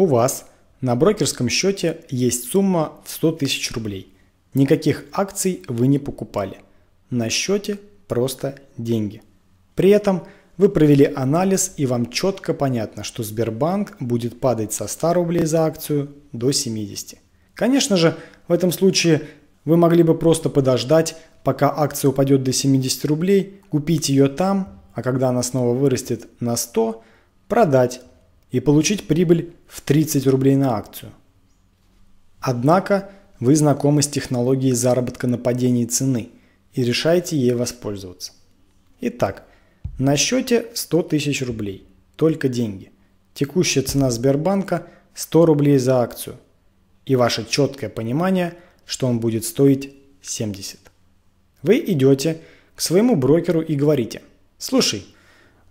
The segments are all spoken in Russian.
У вас на брокерском счете есть сумма в 100 тысяч рублей. Никаких акций вы не покупали. На счете просто деньги. При этом вы провели анализ и вам четко понятно, что Сбербанк будет падать со 100 рублей за акцию до 70. Конечно же, в этом случае вы могли бы просто подождать, пока акция упадет до 70 рублей, купить ее там, а когда она снова вырастет на 100, продать и получить прибыль в 30 рублей на акцию. Однако вы знакомы с технологией заработка на падении цены и решаете ей воспользоваться. Итак, на счете 100 тысяч рублей, только деньги. Текущая цена Сбербанка 100 рублей за акцию и ваше четкое понимание, что он будет стоить 70. Вы идете к своему брокеру и говорите, слушай,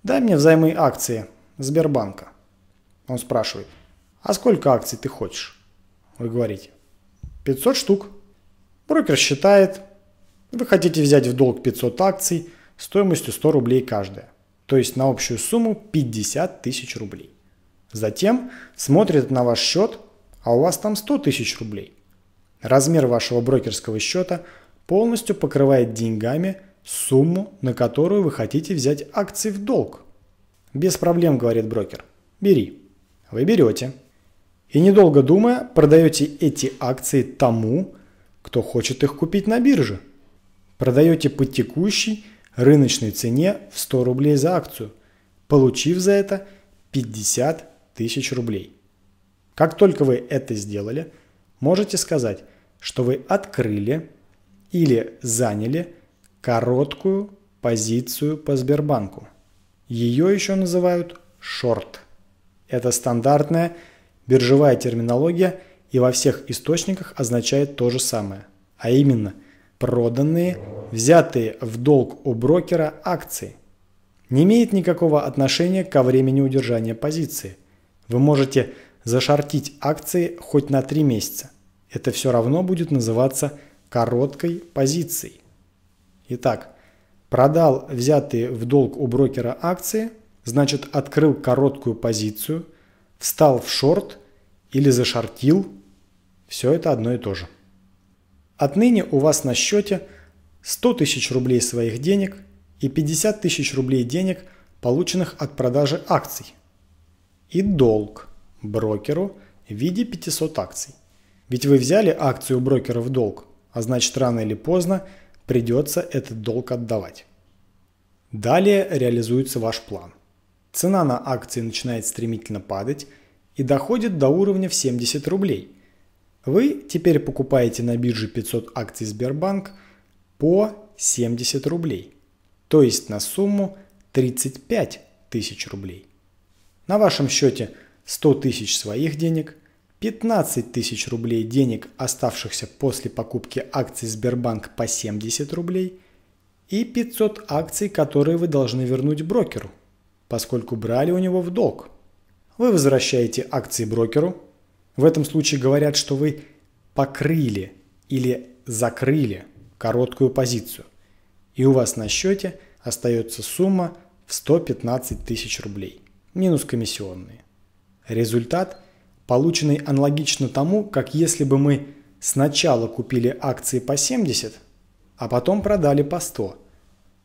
дай мне взаймы акции Сбербанка – он спрашивает, а сколько акций ты хочешь? Вы говорите, 500 штук. Брокер считает, вы хотите взять в долг 500 акций стоимостью 100 рублей каждая, то есть на общую сумму 50 тысяч рублей. Затем смотрит на ваш счет, а у вас там 100 тысяч рублей. Размер вашего брокерского счета полностью покрывает деньгами сумму, на которую вы хотите взять акции в долг. Без проблем, говорит брокер. Бери. Вы берете и, недолго думая, продаете эти акции тому, кто хочет их купить на бирже. Продаете по текущей рыночной цене в 100 рублей за акцию, получив за это 50 тысяч рублей. Как только вы это сделали, можете сказать, что вы открыли или заняли короткую позицию по Сбербанку. Ее еще называют шорт – это стандартная биржевая терминология и во всех источниках означает то же самое, а именно проданные, взятые в долг у брокера акции. Не имеет никакого отношения ко времени удержания позиции. Вы можете зашортить акции хоть на 3 месяца. Это все равно будет называться короткой позицией. Итак, продал взятые в долг у брокера акции – значит открыл короткую позицию, встал в шорт или зашортил. Все это одно и то же. Отныне у вас на счете 100 тысяч рублей своих денег и 50 тысяч рублей денег, полученных от продажи акций. И долг брокеру в виде 500 акций. Ведь вы взяли акцию брокера в долг, а значит рано или поздно придется этот долг отдавать. Далее реализуется ваш план цена на акции начинает стремительно падать и доходит до уровня в 70 рублей. Вы теперь покупаете на бирже 500 акций Сбербанк по 70 рублей, то есть на сумму 35 тысяч рублей. На вашем счете 100 тысяч своих денег, 15 тысяч рублей денег, оставшихся после покупки акций Сбербанк по 70 рублей и 500 акций, которые вы должны вернуть брокеру поскольку брали у него в долг. Вы возвращаете акции брокеру. В этом случае говорят, что вы покрыли или закрыли короткую позицию. И у вас на счете остается сумма в 115 тысяч рублей, минус комиссионные. Результат, полученный аналогично тому, как если бы мы сначала купили акции по 70, а потом продали по 100.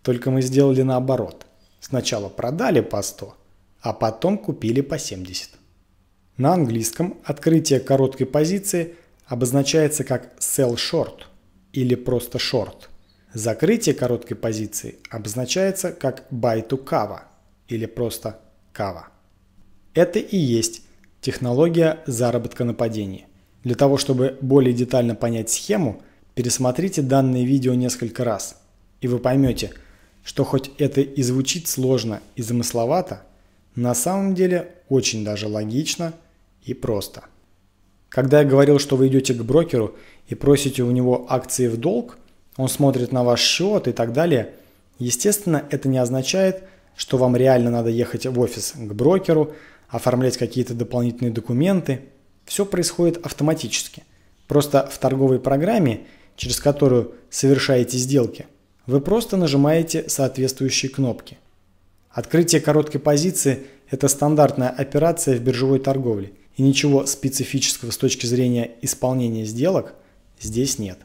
Только мы сделали наоборот – Сначала продали по 100, а потом купили по 70. На английском открытие короткой позиции обозначается как sell short или просто short. Закрытие короткой позиции обозначается как buy to cover или просто cover. Это и есть технология заработка на падении. Для того, чтобы более детально понять схему, пересмотрите данное видео несколько раз, и вы поймете – что хоть это и звучит сложно и замысловато, на самом деле очень даже логично и просто. Когда я говорил, что вы идете к брокеру и просите у него акции в долг, он смотрит на ваш счет и так далее, естественно, это не означает, что вам реально надо ехать в офис к брокеру, оформлять какие-то дополнительные документы. Все происходит автоматически. Просто в торговой программе, через которую совершаете сделки, вы просто нажимаете соответствующие кнопки. Открытие короткой позиции – это стандартная операция в биржевой торговле, и ничего специфического с точки зрения исполнения сделок здесь нет.